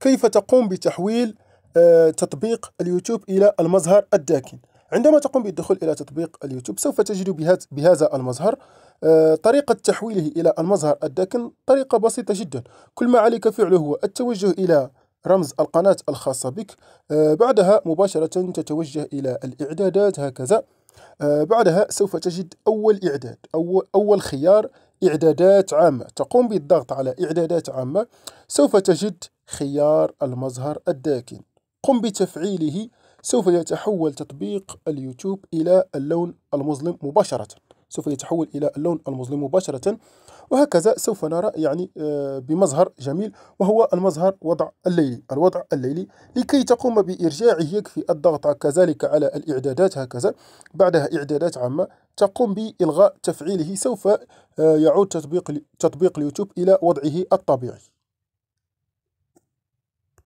كيف تقوم بتحويل آه، تطبيق اليوتيوب إلى المظهر الداكن عندما تقوم بالدخول إلى تطبيق اليوتيوب سوف تجد بهذا المظهر آه، طريقة تحويله إلى المظهر الداكن طريقة بسيطة جدا كل ما عليك فعله هو التوجه إلى رمز القناة الخاصة بك آه، بعدها مباشرة تتوجه إلى الإعدادات هكذا بعدها سوف تجد أول إعداد أو أول خيار إعدادات عامة تقوم بالضغط على إعدادات عامة سوف تجد خيار المظهر الداكن قم بتفعيله سوف يتحول تطبيق اليوتيوب إلى اللون المظلم مباشرةً سوف يتحول إلى اللون المظلم مباشرة وهكذا سوف نرى يعني آه، بمظهر جميل وهو المظهر وضع الليلي الوضع الليلي لكي تقوم بإرجاعه يكفي الضغط كذلك على الإعدادات هكذا بعدها إعدادات عامة تقوم بإلغاء تفعيله سوف آه، يعود تطبيق تطبيق اليوتيوب إلى وضعه الطبيعي